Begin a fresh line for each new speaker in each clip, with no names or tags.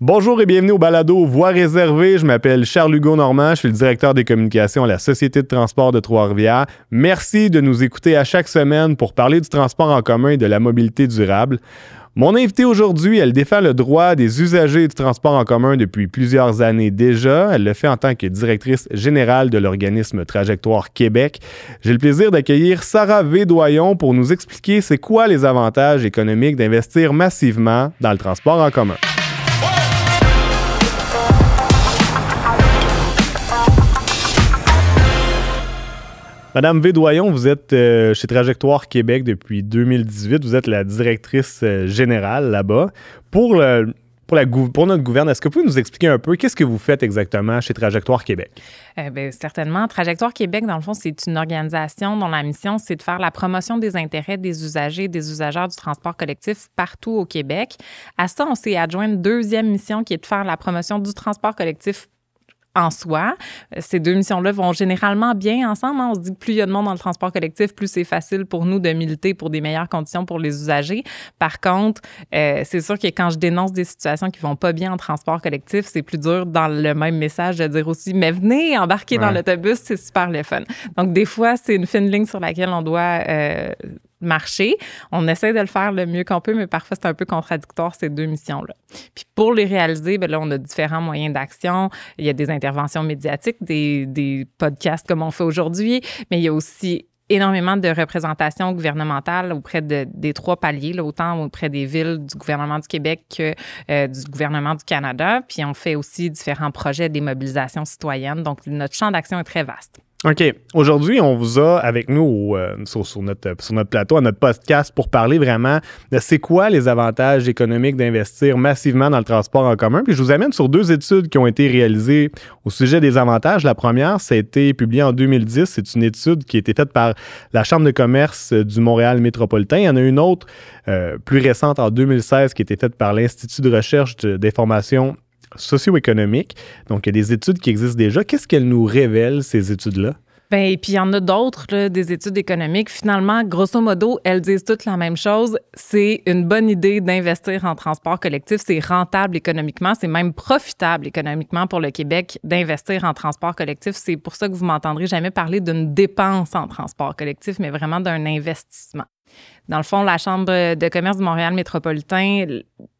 Bonjour et bienvenue au balado Voix réservée. Je m'appelle Charles Hugo Normand, je suis le directeur des communications à la Société de transport de Trois-Rivières. Merci de nous écouter à chaque semaine pour parler du transport en commun et de la mobilité durable. Mon invitée aujourd'hui, elle défend le droit des usagers du transport en commun depuis plusieurs années déjà. Elle le fait en tant que directrice générale de l'organisme Trajectoire Québec. J'ai le plaisir d'accueillir Sarah Védoyon pour nous expliquer c'est quoi les avantages économiques d'investir massivement dans le transport en commun. Madame Védoyon, vous êtes euh, chez Trajectoire Québec depuis 2018. Vous êtes la directrice euh, générale là-bas. Pour, la, pour notre gouverne, est-ce que vous pouvez nous expliquer un peu qu'est-ce que vous faites exactement chez Trajectoire Québec?
Euh, bien, certainement. Trajectoire Québec, dans le fond, c'est une organisation dont la mission, c'est de faire la promotion des intérêts des usagers des usageurs du transport collectif partout au Québec. À ça, on s'est adjoint une deuxième mission qui est de faire la promotion du transport collectif en soi. Euh, ces deux missions-là vont généralement bien ensemble. Hein. On se dit que plus il y a de monde dans le transport collectif, plus c'est facile pour nous de militer pour des meilleures conditions pour les usagers. Par contre, euh, c'est sûr que quand je dénonce des situations qui vont pas bien en transport collectif, c'est plus dur dans le même message de dire aussi, mais venez embarquer dans l'autobus, c'est super le fun. Donc, des fois, c'est une fine ligne sur laquelle on doit euh, marché. On essaie de le faire le mieux qu'on peut, mais parfois c'est un peu contradictoire ces deux missions-là. Puis pour les réaliser, bien là, on a différents moyens d'action. Il y a des interventions médiatiques, des, podcasts comme on fait aujourd'hui, mais il y a aussi énormément de représentations gouvernementales auprès des trois paliers, là, autant auprès des villes du gouvernement du Québec que euh, du gouvernement du Canada. Puis on fait aussi différents projets des mobilisations citoyennes. Donc notre champ d'action est très vaste.
OK. Aujourd'hui, on vous a avec nous euh, sur, notre, euh, sur notre plateau, à notre podcast, pour parler vraiment de c'est quoi les avantages économiques d'investir massivement dans le transport en commun. Puis je vous amène sur deux études qui ont été réalisées au sujet des avantages. La première, ça a été publiée en 2010. C'est une étude qui a été faite par la Chambre de commerce euh, du Montréal métropolitain. Il y en a une autre plus récente en 2016 qui a été faite par l'Institut de recherche d'information socio-économique. Donc, il y a des études qui existent déjà. Qu'est-ce qu'elles nous révèlent, ces études-là?
Bien, et puis il y en a d'autres, des études économiques. Finalement, grosso modo, elles disent toutes la même chose. C'est une bonne idée d'investir en transport collectif. C'est rentable économiquement. C'est même profitable économiquement pour le Québec d'investir en transport collectif. C'est pour ça que vous m'entendrez jamais parler d'une dépense en transport collectif, mais vraiment d'un investissement. Dans le fond, la Chambre de commerce du Montréal métropolitain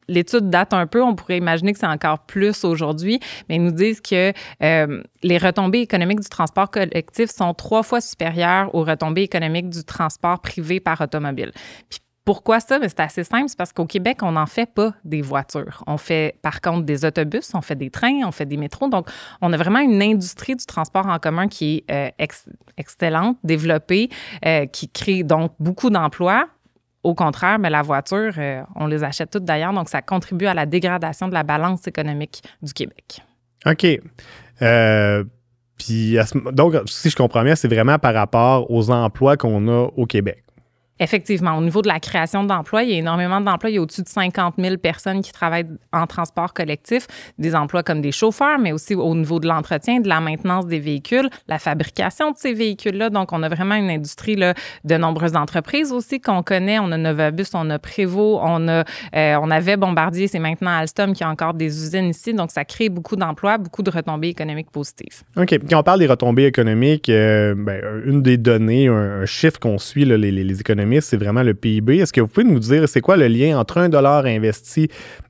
l'étude date un peu, on pourrait imaginer que c'est encore plus aujourd'hui, mais ils nous disent que euh, les retombées économiques du transport collectif sont trois fois supérieures aux retombées économiques du transport privé par automobile. Puis pourquoi ça? Ben, c'est assez simple, c'est parce qu'au Québec, on n'en fait pas des voitures. On fait par contre des autobus, on fait des trains, on fait des métros. Donc, on a vraiment une industrie du transport en commun qui est euh, excellente, développée, euh, qui crée donc beaucoup d'emplois, au contraire, mais la voiture, euh, on les achète toutes d'ailleurs, donc ça contribue à la dégradation de la balance économique du Québec.
OK. Euh, puis, donc, si je comprends bien, c'est vraiment par rapport aux emplois qu'on a au Québec.
Effectivement, au niveau de la création d'emplois, il y a énormément d'emplois. Il y a au-dessus de 50 000 personnes qui travaillent en transport collectif, des emplois comme des chauffeurs, mais aussi au niveau de l'entretien, de la maintenance des véhicules, la fabrication de ces véhicules-là. Donc, on a vraiment une industrie là, de nombreuses entreprises aussi qu'on connaît. On a Novabus, on a Prévost, on, a, euh, on avait Bombardier, c'est maintenant Alstom qui a encore des usines ici. Donc, ça crée beaucoup d'emplois, beaucoup de retombées économiques positives.
OK. Quand on parle des retombées économiques, euh, ben, une des données, un, chiffre qu'on suit, les, les économies c'est vraiment le PIB. Est-ce que vous pouvez nous dire c'est quoi le lien entre un dollar investi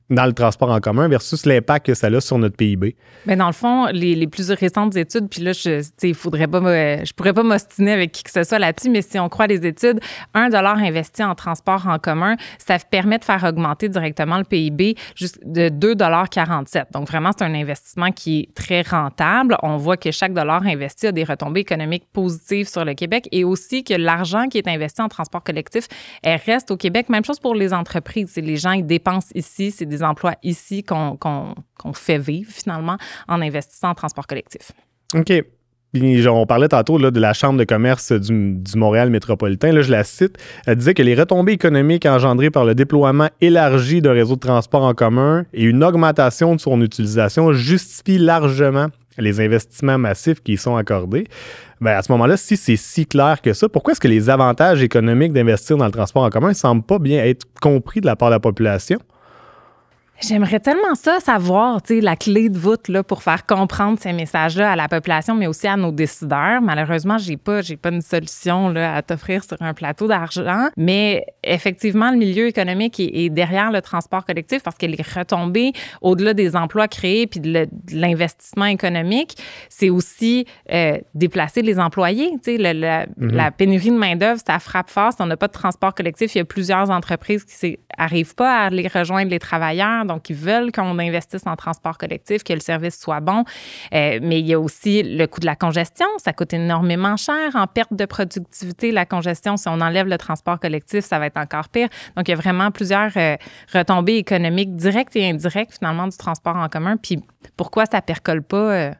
dans le transport en commun versus l'impact que ça a sur notre PIB?
Mais dans le fond, les, plus récentes études, puis là, je ne faudrait pas, je pourrais pas m'ostiner avec qui que ce soit là-dessus, mais si on croit les études, un dollar investi en transport en commun, ça permet de faire augmenter directement le PIB de 2,47 Donc, vraiment, c'est un investissement qui est très rentable. On voit que chaque dollar investi a des retombées économiques positives sur le Québec et aussi que l'argent qui est investi en transport collectif elle reste au Québec. Même chose pour les entreprises. Les gens, ils dépensent ici, c'est des emplois ici qu'on fait vivre finalement en investissant en transport collectif.
OK. on parlait tantôt là, de la Chambre de commerce du, Montréal métropolitain. Là, je la cite. Elle disait que les retombées économiques engendrées par le déploiement élargi d'un réseau de transport en commun et une augmentation de son utilisation justifient largement les investissements massifs qui y sont accordés. Ben, à ce moment-là, si c'est si clair que ça, pourquoi est-ce que les avantages économiques d'investir dans le transport en commun ne semblent pas bien être compris de la part de la population?
J'aimerais tellement ça savoir, tu sais, la clé de voûte là, pour faire comprendre ces messages-là à la population, mais aussi à nos décideurs. Malheureusement, j'ai pas, j'ai pas une solution là, à t'offrir sur un plateau d'argent, mais effectivement, le milieu économique est, derrière le transport collectif parce qu'il est retombé au-delà des emplois créés puis de l'investissement économique, c'est aussi euh, déplacer les employés. Tu sais, mm-hmm. la, pénurie de main d'œuvre, ça frappe fort. Si on n'a pas de transport collectif, il y a plusieurs entreprises qui n'arrivent pas à les rejoindre les travailleurs donc ils veulent qu'on investisse en transport collectif, que le service soit bon. Euh, mais il y a aussi le coût de la congestion, ça coûte énormément cher en perte de productivité, la congestion. Si on enlève le transport collectif, ça va être encore pire. Donc il y a vraiment plusieurs euh, retombées économiques directes et indirectes finalement du transport en commun. Puis pourquoi ça percole pas? Euh,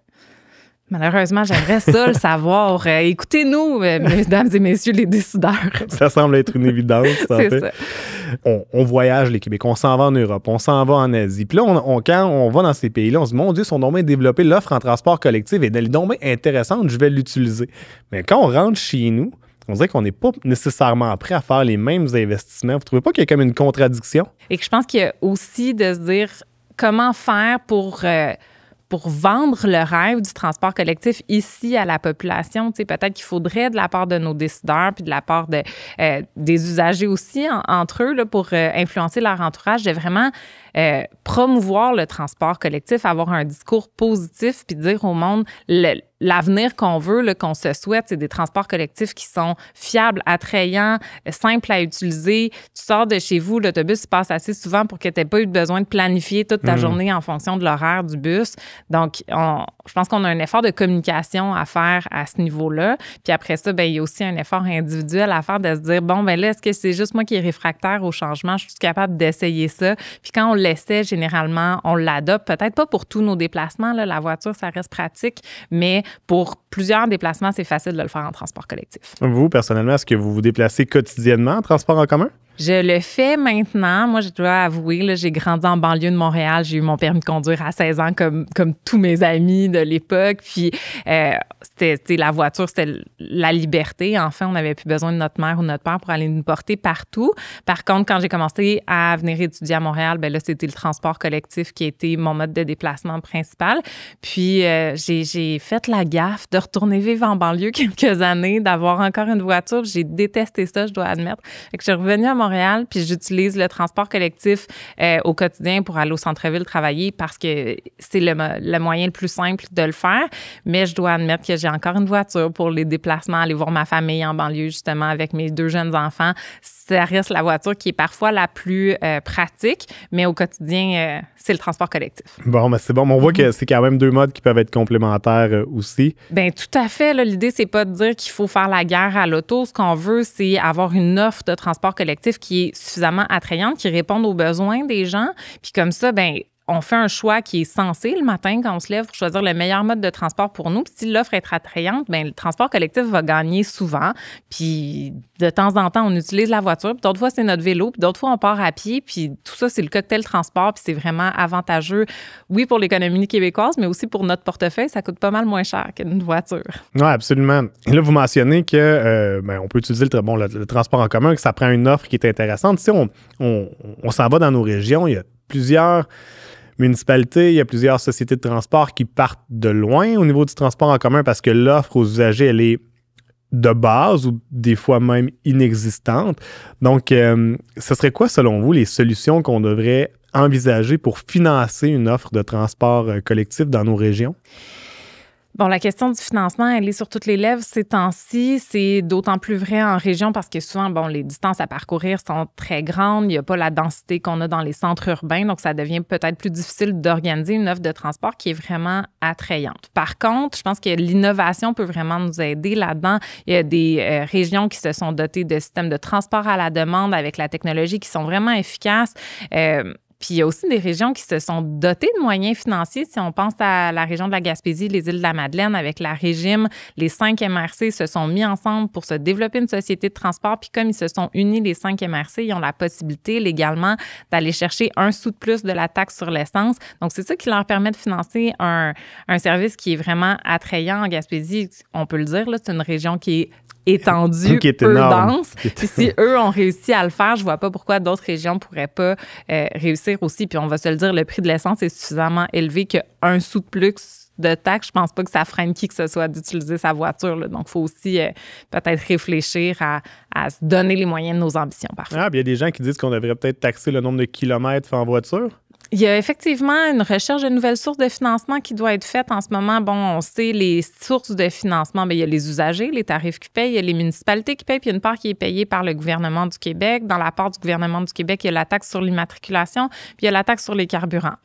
Malheureusement, j'aimerais ça le savoir. Euh, écoutez-nous, euh, mesdames et messieurs les décideurs.
ça semble être une évidence. ça. On, voyage les Québécois, on s'en va en Europe, on s'en va en Asie. Puis là, on, quand on va dans ces pays-là, on se dit, mon Dieu, son bien développé, l'offre en transport collectif est bien intéressante, je vais l'utiliser. Mais quand on rentre chez nous, on dirait qu'on n'est pas nécessairement prêt à faire les mêmes investissements. Vous ne trouvez pas qu'il y a comme une contradiction?
Et que je pense qu'il y a aussi de se dire comment faire pour... Euh, pour vendre le rêve du transport collectif ici à la population. peut-être qu'il faudrait de la part de nos décideurs puis de la part de, euh, des usagers aussi entre eux pour euh, influencer leur entourage de vraiment euh, promouvoir le transport collectif, avoir un discours positif puis dire au monde le, l'avenir qu'on veut, qu'on se souhaite, c'est des transports collectifs qui sont fiables, attrayants, simples à utiliser. Tu sors de chez vous, l'autobus passe assez souvent pour que tu n'aies pas eu besoin de planifier toute ta hmm. journée en fonction de l'horaire du bus. Donc, on, je pense qu'on a un effort de communication à faire à ce niveau-là. Puis après ça, bien, il y a aussi un effort individuel à faire de se dire bon, ben là, est-ce que c'est juste moi qui est réfractaire au changement? Je suis capable d'essayer ça. Puis quand on l'essaie, généralement, on l'adopte. Peut-être pas pour tous nos déplacements. la voiture, ça reste pratique, mais pour plusieurs déplacements, c'est facile de le faire en transport collectif.
Vous, personnellement, est-ce que vous vous déplacez quotidiennement en transport en commun?
Je le fais maintenant. Moi, je dois avouer, j'ai grandi en banlieue de Montréal. J'ai eu mon permis de conduire à 16 ans, comme, comme tous mes amis de l'époque. Puis, euh, c'était la voiture, c'était la liberté. Enfin, on n'avait plus besoin de notre mère ou notre père pour aller nous porter partout. Par contre, quand j'ai commencé à venir étudier à Montréal, ben là, c'était le transport collectif qui était mon mode de déplacement principal. Puis, euh, j'ai fait la gaffe de retourner vivre en banlieue quelques années, d'avoir encore une voiture. J'ai détesté ça, je dois admettre. et que je suis revenue à Montréal puis j'utilise le transport collectif euh, au quotidien pour aller au centre-ville travailler parce que c'est le, le, moyen le plus simple de le faire. Mais je dois admettre que j'ai encore une voiture pour les déplacements, aller voir ma famille en banlieue, justement, avec mes deux jeunes enfants ça reste la voiture qui est parfois la plus euh, pratique, mais au quotidien, euh, c'est le transport collectif.
Bon, mais ben c'est bon. Mais on voit que mhm. c'est quand même deux modes qui peuvent être complémentaires euh, aussi.
ben tout à fait. L'idée, c'est pas de dire qu'il faut faire la guerre à l'auto. Ce qu'on veut, c'est avoir une offre de transport collectif qui est suffisamment attrayante, qui réponde aux besoins des gens. Puis comme ça, ben on fait un choix qui est sensé le matin quand on se lève pour choisir le meilleur mode de transport pour nous. Puis si l'offre est attrayante, bien, le transport collectif va gagner souvent. Puis de temps en temps, on utilise la voiture. Puis d'autres fois, c'est notre vélo. Puis d'autres fois, on part à pied. Puis tout ça, c'est le cocktail transport. Puis c'est vraiment avantageux, oui, pour l'économie québécoise, mais aussi pour notre portefeuille. Ça coûte pas mal moins cher qu'une voiture.
Oui, absolument. Et là, vous mentionnez que euh, ben, on peut utiliser le, transport en commun, que ça prend une offre qui est intéressante. Si on, on, on s'en va dans nos régions, il y a plusieurs municipalité, il y a plusieurs sociétés de transport qui partent de loin au niveau du transport en commun parce que l'offre aux usagers, elle est de base ou des fois même inexistante. Donc, euh, ce serait quoi, selon vous, les solutions qu'on devrait envisager pour financer une offre de transport euh, collectif dans nos régions?
Bon, la question du financement, elle est sur toutes les lèvres ces temps-ci. C'est d'autant plus vrai en région parce que souvent, bon, les distances à parcourir sont très grandes. Il n'y a pas la densité qu'on a dans les centres urbains. Donc, ça devient peut-être plus difficile d'organiser une offre de transport qui est vraiment attrayante. Par contre, je pense que l'innovation peut vraiment nous aider là-dedans. Il y a des euh, régions qui se sont dotées de systèmes de transport à la demande avec la technologie qui sont vraiment efficaces. Euh, puis il y a aussi des régions qui se sont dotées de moyens financiers. Si on pense à la région de la Gaspésie, les îles de la Madeleine, avec la régime, les cinq MRC se sont mis ensemble pour se développer une société de transport. Puis comme ils se sont unis, les cinq MRC, ils ont la possibilité légalement d'aller chercher un sou de plus de la taxe sur l'essence. Donc c'est ça qui leur permet de financer un, service qui est vraiment attrayant en Gaspésie. On peut le dire, c'est une région qui est étendue, qui est peu dense. Puis si eux ont réussi à le faire, je vois pas pourquoi d'autres régions pourraient pas euh, réussir aussi. Puis on va se le dire, le prix de l'essence est suffisamment élevé qu'un sou de plus de taxe, je pense pas que ça freine qui que ce soit d'utiliser sa voiture. Donc, il faut aussi euh, peut-être réfléchir à, se donner les moyens de nos ambitions parfois.
Ah, il y a des gens qui disent qu'on devrait peut-être taxer le nombre de kilomètres en voiture.
Il y a effectivement une recherche de nouvelles sources de financement qui doit être faite en ce moment. Bon, on sait les sources de financement, mais ben, il y a les usagers, les tarifs qui payent, il y a les municipalités qui payent, puis il y a une part qui est payée par le gouvernement du Québec. Dans la part du gouvernement du Québec, il y a la taxe sur l'immatriculation, puis il y a la taxe sur les carburants.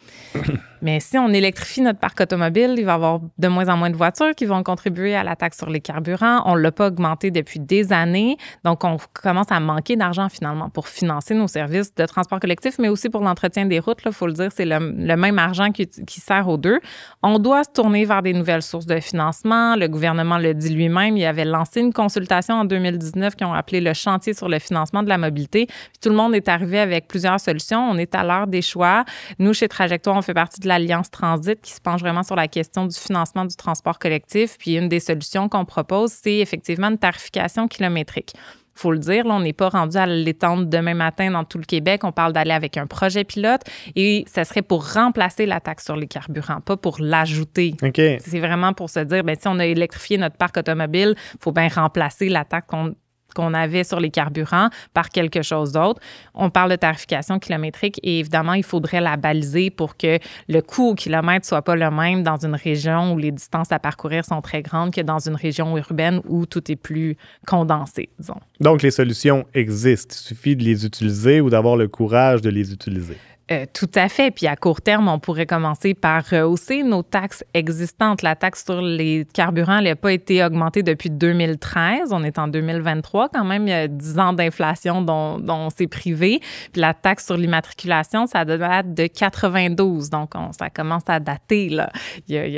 Mais si on électrifie notre parc automobile, il va y avoir de moins en moins de voitures qui vont contribuer à la taxe sur les carburants. On ne l'a pas augmenté depuis des années. Donc, on commence à manquer d'argent finalement pour financer nos services de transport collectif, mais aussi pour l'entretien des routes. Il faut le dire, c'est le, même argent qui, sert aux deux. On doit se tourner vers des nouvelles sources de financement. Le gouvernement le dit lui-même. Il avait lancé une consultation en 2019 qui ont appelé le chantier sur le financement de la mobilité. tout le monde est arrivé avec plusieurs solutions. On est à l'heure des choix. Nous, chez Trajectoire, on fait partie de l'Alliance Transit qui se penche vraiment sur la question du financement du transport collectif. Puis une des solutions qu'on propose, c'est effectivement une tarification kilométrique faut le dire, là, on n'est pas rendu à l'étendre demain matin dans tout le Québec. On parle d'aller avec un projet pilote et ça serait pour remplacer la taxe sur les carburants, pas pour l'ajouter. C'est vraiment pour se dire, ben, si on a électrifié notre parc automobile, il faut bien remplacer la taxe qu'on qu'on avait sur les carburants par quelque chose d'autre. On parle de tarification kilométrique et évidemment, il faudrait la baliser pour que le coût au kilomètre soit pas le même dans une région où les distances à parcourir sont très grandes que dans une région urbaine où tout est plus condensé, disons.
Donc, les solutions existent. Il suffit de les utiliser ou d'avoir le courage de les utiliser.
Euh, tout à fait. Puis à court terme, on pourrait commencer par rehausser nos taxes existantes. La taxe sur les carburants n'a pas été augmentée depuis 2013. On est en 2023 quand même. Il y a 10 ans d'inflation dont, dont on s'est privé. Puis la taxe sur l'immatriculation, ça date de 92. Donc on, ça commence à dater. Là. Mais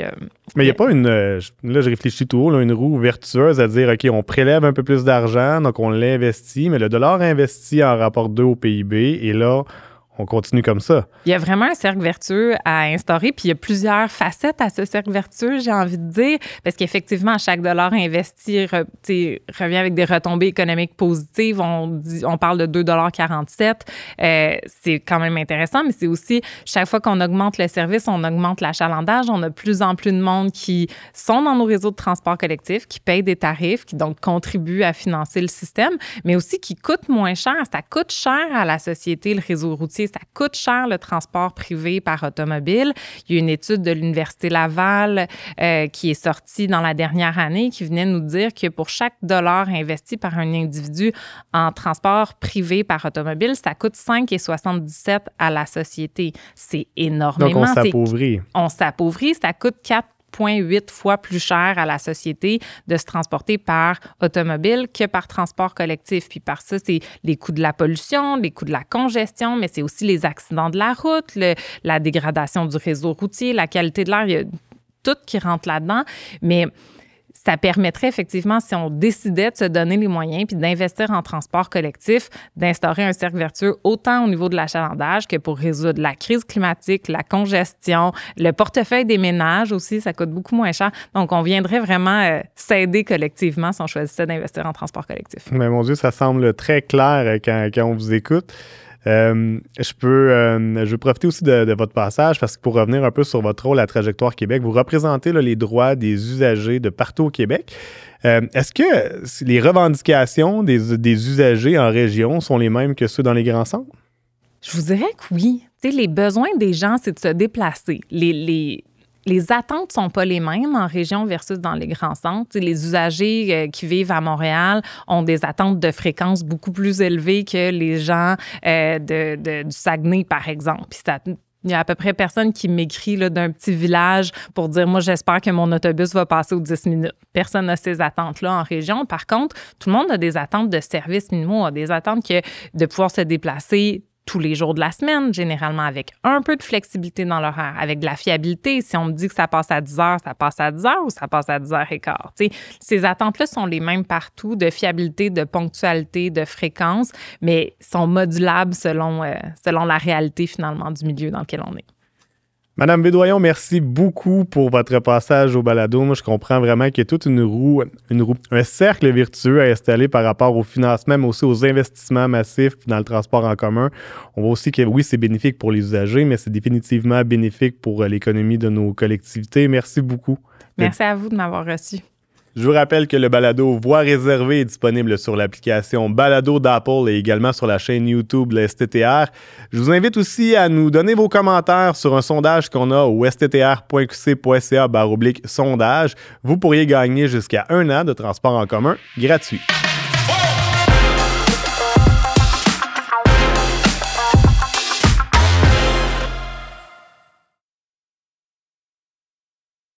il n'y a pas une... Euh, là, je réfléchis tout haut, là, une roue vertueuse à dire, OK, on prélève un peu plus d'argent, donc on l'investit, mais le dollar investi en rapport 2 au PIB. Et là on continue comme ça.
Il y a vraiment un cercle vertueux à instaurer, puis il y a plusieurs facettes à ce cercle vertueux, j'ai envie de dire, parce qu'effectivement, chaque dollar investi euh, revient avec des retombées économiques positives. On, dit, on parle de 2,47 euh, C'est quand même intéressant, mais c'est aussi chaque fois qu'on augmente le service, on augmente l'achalandage. On a plus en plus de monde qui sont dans nos réseaux de transport collectif, qui payent des tarifs, qui donc contribuent à financer le système, mais aussi qui coûtent moins cher. Ça coûte cher à la société, le réseau routier ça coûte cher le transport privé par automobile. Il y a une étude de l'Université Laval euh, qui est sortie dans la dernière année qui venait nous dire que pour chaque dollar investi par un individu en transport privé par automobile, ça coûte 5,77 à la société. C'est énormément. Donc on s'appauvrit. On s'appauvrit. Ça coûte 4 huit fois plus cher à la société de se transporter par automobile que par transport collectif. Puis par ça, c'est les coûts de la pollution, les coûts de la congestion, mais c'est aussi les accidents de la route, la dégradation du réseau routier, la qualité de l'air, il y a tout qui rentre là-dedans. Mais ça permettrait effectivement, si on décidait de se donner les moyens puis d'investir en transport collectif, d'instaurer un cercle vertueux autant au niveau de l'achalandage que pour résoudre la crise climatique, la congestion, le portefeuille des ménages aussi, ça coûte beaucoup moins cher. Donc, on viendrait vraiment euh, s'aider collectivement si on choisissait d'investir en transport collectif.
Mais mon Dieu, ça semble très clair euh, quand on vous écoute. Euh, je peux, euh, je profiter aussi de, votre passage parce que pour revenir un peu sur votre rôle à Trajectoire Québec, vous représentez les droits des usagers de partout au Québec. Euh, est-ce que les revendications des, usagers en région sont les mêmes que ceux dans les grands centres?
Je vous dirais que oui. les besoins des gens, c'est de se déplacer. les les attentes sont pas les mêmes en région versus dans les grands centres. Les usagers euh, qui vivent à Montréal ont des attentes de fréquence beaucoup plus élevées que les gens euh, du Saguenay, par exemple. il y a à peu près personne qui m'écrit d'un petit village pour dire moi j'espère que mon autobus va passer aux 10 minutes. Personne n'a ces attentes là en région. Par contre, tout le monde a des attentes de service minimum, des attentes que de pouvoir se déplacer tous les jours de la semaine, généralement avec un peu de flexibilité dans l'horaire, avec de la fiabilité. Si on me dit que ça passe à 10 heures, ça passe à 10 heures ou ça passe à 10 heures et quart. ces attentes-là sont les mêmes partout, de fiabilité, de ponctualité, de fréquence, mais sont modulables selon, euh, selon la réalité finalement du milieu dans lequel on est.
Madame Vidoyon, merci beaucoup pour votre passage au balado. Moi, je comprends vraiment qu'il y a toute une roue, une roue, un cercle virtueux à installer par rapport au financement, mais aussi aux investissements massifs dans le transport en commun. On voit aussi que oui, c'est bénéfique pour les usagers, mais c'est définitivement bénéfique pour euh, l'économie de nos collectivités. Merci beaucoup. Merci
à vous de m'avoir reçu.
Je vous rappelle que le balado Voix réservée est disponible sur l'application Balado d'Apple et également sur la chaîne YouTube de STTR. Je vous invite aussi à nous donner vos commentaires sur un sondage qu'on a au sttr.qc.ca sondage. Vous pourriez gagner jusqu'à un an de transport en commun gratuit.